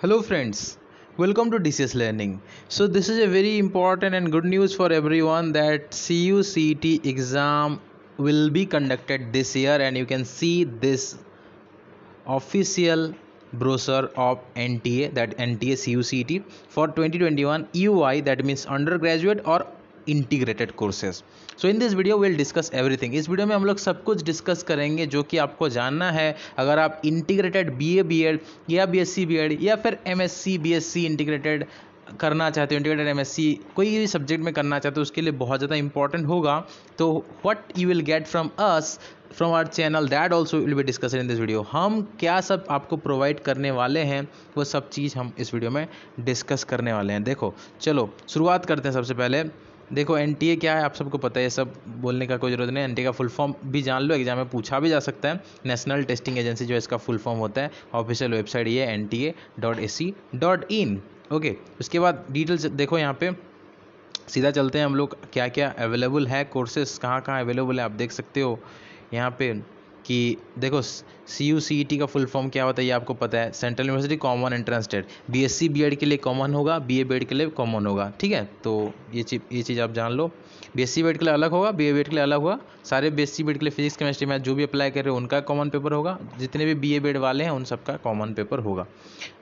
hello friends welcome to dcs learning so this is a very important and good news for everyone that cuct exam will be conducted this year and you can see this official brochure of nta that nta cuct for 2021 ui that means undergraduate or integrated courses so in this video will discuss everything इस video में हम लोग सब कुछ discuss करेंगे जो कि आपको जानना है अगर आप integrated B A B Ed या B S C B Ed या फिर M S C B S C integrated करना चाहते हो इंटीग्रेटेड एमएससी कोई भी सब्जेक्ट में करना चाहते हो उसके लिए बहुत ज़्यादा इंपॉर्टेंट होगा तो what you will get from us from our channel that also will be discuss in this video हम क्या सब आपको प्रोवाइड करने वाले हैं वो सब चीज़ हम इस वीडियो में डिस्कस करने वाले हैं देखो चलो शुरुआत करते हैं सबसे पहले देखो एन क्या है आप सबको पता है सब बोलने का कोई ज़रूरत नहीं एन का फुल फॉर्म भी जान लो एग्जाम में पूछा भी जा सकता है नेशनल टेस्टिंग एजेंसी जो इसका फुल फॉर्म होता है ऑफिशियल वेबसाइट ये N T A dot A C dot in okay उसके बाद डिटेल्स देखो यहाँ पे सीधा चलते हैं हम लोग क्या क्या अवेलेबल है कोर्सेज कहाँ कहाँ अवेलेबल है आप देख सकते हो यहाँ पे कि देखो C U C E T का फुल फॉर्म क्या होता है ये आपको पता है central university common entrance test B S C B Ed के लिए कॉमन होगा बी ए बी एड के लिए कॉमन होगा ठीक है तो ये चीज़ ये चीज़ आप जान लो B S C B Ed के लिए अलग होगा बी ए बी एड के लिए अलग होगा सारे B S C B Ed के लिए फिजिक्स केमिस्ट्री मैथ जो भी अप्लाई कर रहे हो उनका कॉमन पेपर होगा जितने भी बी ए बी एड वाले हैं उन सबका कॉमन पेपर होगा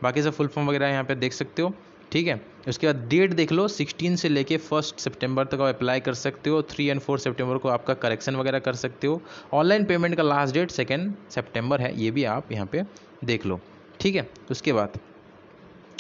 बाकी सब फुल फॉर्म वगैरह यहाँ पर देख सकते हो ठीक है उसके बाद डेट देख लो 16 से लेके फर्स्ट सितंबर तक आप अप्लाई कर सकते हो थ्री एंड फोर सितंबर को आपका करेक्शन वगैरह कर सकते हो ऑनलाइन पेमेंट का लास्ट डेट सेकेंड सेप्टेम्बर है ये भी आप यहाँ पर देख लो ठीक है तो उसके बाद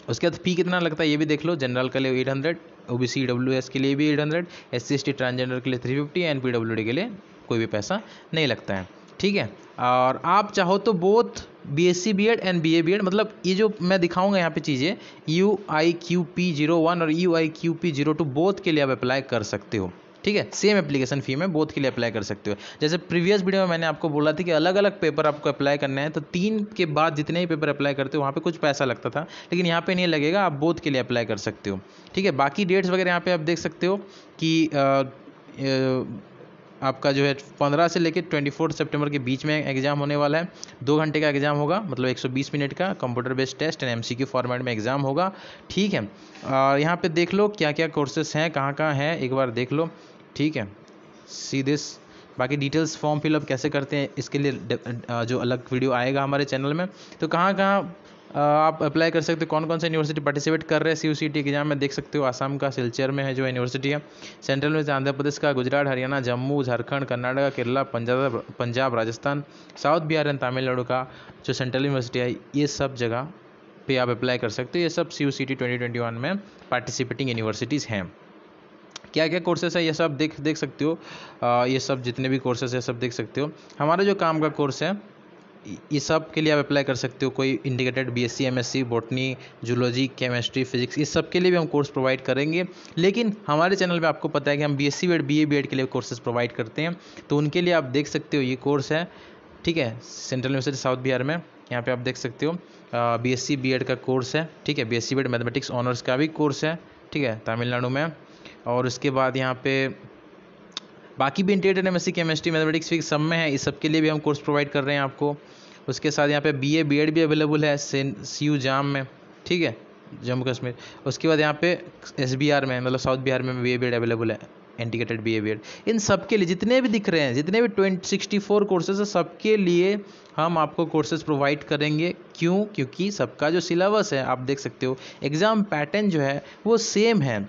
उसके बाद फ़ी कितना लगता है ये भी देख लो जनरल के लिए eight hundred O B C W S के लिए भी eight hundred S C S T transgender के लिए three fifty and P W D के लिए कोई भी पैसा नहीं लगता है ठीक है और आप चाहो तो both B S C B Ed and B A B Ed मतलब ये जो मैं दिखाऊंगा यहाँ पे चीज़ें U I Q P zero one और U I Q P zero two both के लिए आप अप्लाई कर सकते हो ठीक है सेम एप्लीकेशन फी में बोथ के लिए अप्लाई कर सकते हो जैसे प्रीवियस वीडियो में मैंने आपको बोला था कि अलग अलग पेपर आपको अप्लाई करना है तो तीन के बाद जितने ही पेपर अप्लाई करते हो वहाँ पे कुछ पैसा लगता था लेकिन यहाँ पे नहीं लगेगा आप बोथ के लिए अप्लाई कर सकते हो ठीक है बाकी डेट्स वगैरह यहाँ पे आप देख सकते हो कि आ, आ, आपका जो है पंद्रह से लेकर ट्वेंटी फोर्थ सेप्टेम्बर के बीच में एग्जाम होने वाला है दो घंटे का एग्जाम होगा मतलब एक सौ बीस मिनट का computer based test and M C Q format में एग्जाम होगा ठीक है और यहाँ पे देख लो क्या क्या कोर्सेस हैं कहाँ कहाँ हैं एक बार देख लो ठीक है सी दिस बाकी डिटेल्स फॉर्म फिलअप कैसे करते हैं इसके लिए जो अलग वीडियो आएगा हमारे चैनल में तो कहाँ कहाँ आप अप्लाई कर सकते हो कौन कौन से यूनिवर्सिटी पार्टिसिपेट कर रहे हैं सी सी टी एग्जाम में देख सकते हो आसाम का सिलचर में है जो यूनिवर्सिटी है सेंट्रल में आंध्र प्रदेश का गुजरात हरियाणा जम्मू झारखंड कर्नाटका केरला पंजाब पंजाब राजस्थान साउथ बिहार एंड तमिलनाडु का जो सेंट्रल यूनिवर्सिटी है ये सब जगह पे आप अप्लाई कर सकते हो ये सब C U C T twenty twenty one में पार्टिसिपेटिंग यूनिवर्सिटीज़ हैं क्या क्या कोर्सेस है ये सब देख देख सकते हो ये सब जितने भी कोर्सेस है सब देख सकते हो हमारा जो काम का कोर्स है ये सब के लिए आप अप्लाई कर सकते हो कोई integrated B S C botany zoology chemistry physics इस सब के लिए भी हम कोर्स प्रोवाइड करेंगे लेकिन हमारे चैनल पे आपको पता है कि हम B S C B A B Ed के लिए कोर्सेज प्रोवाइड करते हैं तो उनके लिए आप देख सकते हो ये कोर्स है ठीक है सेंट्रल यूनिवर्सिटी साउथ बिहार में यहाँ पर आप देख सकते हो B S C B Ed का कोर्स है ठीक है B S C B Ed mathematics honours का भी कोर्स है ठीक है तमिलनाडु में और उसके बाद यहाँ पे बाकी भी M S chemistry mathematics physics सब में है इस सब के लिए भी हम कोर्स प्रोवाइड कर रहे हैं आपको उसके साथ यहाँ पे बी बी एड भी अवेलेबल है सी यू जाम में ठीक है जम्मू कश्मीर उसके बाद यहाँ पे एस बी आर में मतलब साउथ बिहार में B A B Ed available है integrated B A B Ed इन सब के लिए जितने भी दिख रहे हैं जितने भी ट्वेंटी सिक्सटी फोर कोर्सेज है सबके लिए हम आपको कोर्सेज प्रोवाइड करेंगे क्यों क्योंकि सबका जो सिलेबस है आप देख सकते हो एग्ज़ाम पैटर्न जो है वो सेम है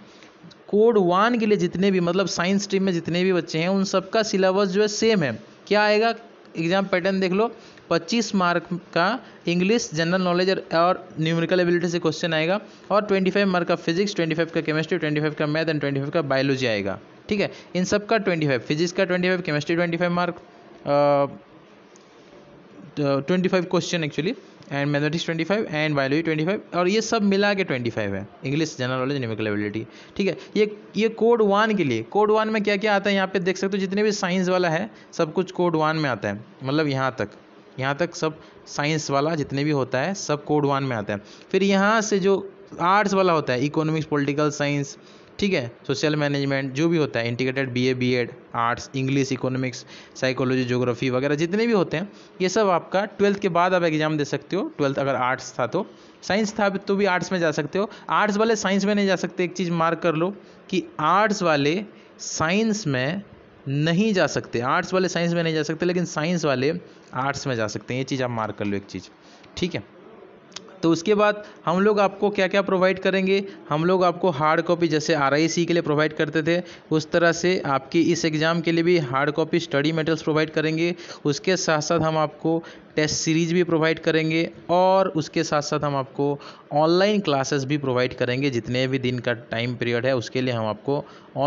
कोड वन के लिए जितने भी मतलब साइंस स्ट्रीम में जितने भी बच्चे हैं उन सबका सिलेबस जो है सेम है क्या आएगा एग्जाम पैटर्न देख लो 25 मार्क का इंग्लिश जनरल नॉलेज और न्यूमेरिकल एबिलिटी से क्वेश्चन आएगा और 25 मार्क का फिजिक्स 25 का केमिस्ट्री 25 का मैथ एंड 25 का बायोलॉजी आएगा ठीक है इन सब का 25 फिजिक्स का 25 chemistry 25 mark twenty five question actually and mathematics twenty five and biology twenty five और ये सब मिला के ट्वेंटी फाइव है English general knowledge numerical ability ठीक है ये ये कोड वन के लिए कोड वन में क्या क्या आता है यहाँ पे देख सकते हो जितने भी साइंस वाला है सब कुछ कोड वन में आता है मतलब यहाँ तक यहाँ तक सब साइंस वाला जितने भी होता है सब कोड वन में आता है फिर यहाँ से जो आर्ट्स वाला होता है इकोनॉमिक्स पोलिटिकल साइंस ठीक है सोशल मैनेजमेंट जो भी होता है integrated BA BEd arts English economics psychology geography वगैरह जितने भी होते हैं ये सब आपका ट्वेल्थ के बाद आप एग्जाम दे सकते हो ट्वेल्थ अगर आर्ट्स था तो साइंस था तो भी आर्ट्स में जा सकते हो आर्ट्स वाले साइंस में नहीं जा सकते एक चीज़ मार्क कर लो कि आर्ट्स वाले साइंस में नहीं जा सकते आर्ट्स वाले साइंस में नहीं जा सकते लेकिन साइंस वाले आर्ट्स में जा सकते हैं ये चीज़ आप मार्क कर लो एक चीज़ ठीक है तो उसके बाद हम लोग आपको क्या क्या प्रोवाइड करेंगे हम लोग आपको हार्ड कॉपी जैसे आर के लिए प्रोवाइड करते थे उस तरह से आपकी इस एग्ज़ाम के लिए भी hard copy study materials provide करेंगे उसके साथ साथ हम आपको टेस्ट सीरीज भी प्रोवाइड करेंगे और उसके साथ साथ हम आपको ऑनलाइन क्लासेस भी प्रोवाइड करेंगे जितने भी दिन का टाइम पीरियड है उसके लिए हम आपको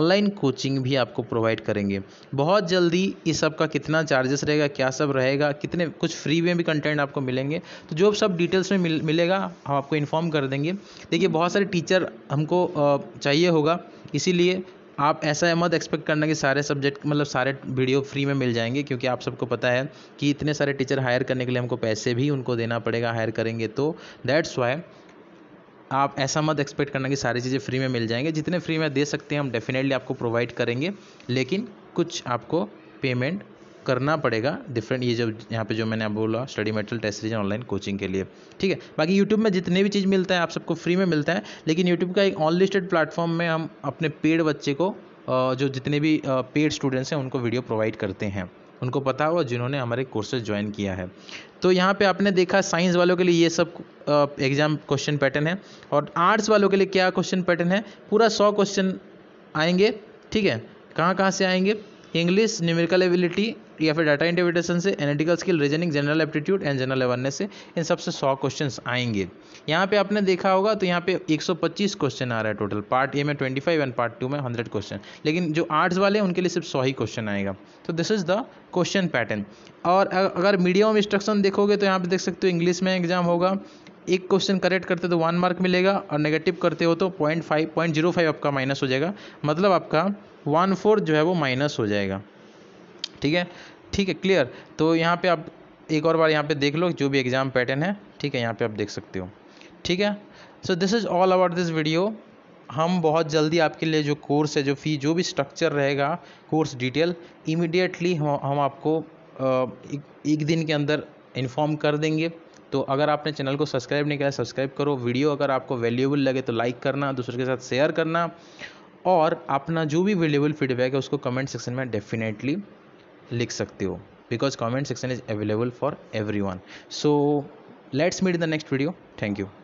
ऑनलाइन कोचिंग भी आपको प्रोवाइड करेंगे बहुत जल्दी इस सब का कितना चार्जेस रहेगा क्या सब रहेगा कितने कुछ फ्री में भी कंटेंट आपको मिलेंगे तो जो सब डिटेल्स में मिल, मिलेगा हम आपको इन्फॉर्म कर देंगे देखिए बहुत सारे टीचर हमको चाहिए होगा इसीलिए आप ऐसा मत एक्सपेक्ट करना कि सारे सब्जेक्ट मतलब सारे वीडियो फ्री में मिल जाएंगे क्योंकि आप सबको पता है कि इतने सारे टीचर हायर करने के लिए हमको पैसे भी उनको देना पड़ेगा हायर करेंगे तो दैट्स वाई आप ऐसा मत एक्सपेक्ट करना कि सारी चीज़ें फ्री में मिल जाएंगे जितने फ्री में दे सकते हैं हम डेफिनेटली आपको प्रोवाइड करेंगे लेकिन कुछ आपको पेमेंट करना पड़ेगा डिफरेंट ये जो यहाँ पे जो मैंने आप बोला study material test series online coaching के लिए ठीक है बाकी यूट्यूब में जितने भी चीज़ मिलता है आप सबको फ्री में मिलता है लेकिन यूट्यूब का एक ऑनलिस्टेड प्लेटफॉर्म में हम अपने पेड बच्चे को जो जितने भी पेड स्टूडेंट्स हैं उनको वीडियो प्रोवाइड करते हैं उनको पता होगा जिन्होंने हमारे कोर्सेज ज्वाइन किया है तो यहाँ पे आपने देखा साइंस वालों के लिए ये सब एग्ज़ाम क्वेश्चन पैटर्न है और आर्ट्स वालों के लिए क्या क्वेश्चन पैटर्न है पूरा सौ क्वेश्चन आएंगे ठीक है कहाँ कहाँ से आएंगे इंग्लिश न्यूमेरिकल एबिलिटी या फिर डाटा इंटरप्रिटेशन से analytical skill reasoning general aptitude and general awareness से इन सबसे सौ क्वेश्चन आएंगे यहाँ पे आपने देखा होगा तो यहाँ पे 125 क्वेश्चन आ रहा है टोटल पार्ट ए में 25 एंड पार्ट टू में 100 क्वेश्चन लेकिन जो आर्ट्स वाले हैं उनके लिए सिर्फ सौ ही क्वेश्चन आएगा तो this is the question pattern और अगर मीडियम इंस्ट्रक्शन देखोगे तो यहाँ पे देख सकते हो इंग्लिश में एग्जाम होगा एक क्वेश्चन करेक्ट करते हो तो वन मार्क मिलेगा और नेगेटिव करते हो तो point five point zero five आपका माइनस हो जाएगा मतलब आपका वन फोर जो है वो माइनस हो जाएगा ठीक है ठीक है क्लियर तो यहाँ पे आप एक और बार यहाँ पे देख लो जो भी एग्ज़ाम पैटर्न है ठीक है यहाँ पे आप देख सकते हो ठीक है so this is all about this video हम बहुत जल्दी आपके लिए जो कोर्स है जो फी जो भी स्ट्रक्चर रहेगा कोर्स डिटेल इमिडिएटली हम हम आपको एक दिन के अंदर इन्फॉर्म कर देंगे तो अगर आपने चैनल को सब्सक्राइब नहीं किया सब्सक्राइब करो वीडियो अगर आपको वैल्यूबल लगे तो लाइक करना दूसरे के साथ शेयर करना और अपना जो भी वैल्यूबल फीडबैक है उसको कमेंट सेक्शन में डेफिनेटली लिख सकते हो because comment section is available for everyone so let's meet the next video thank you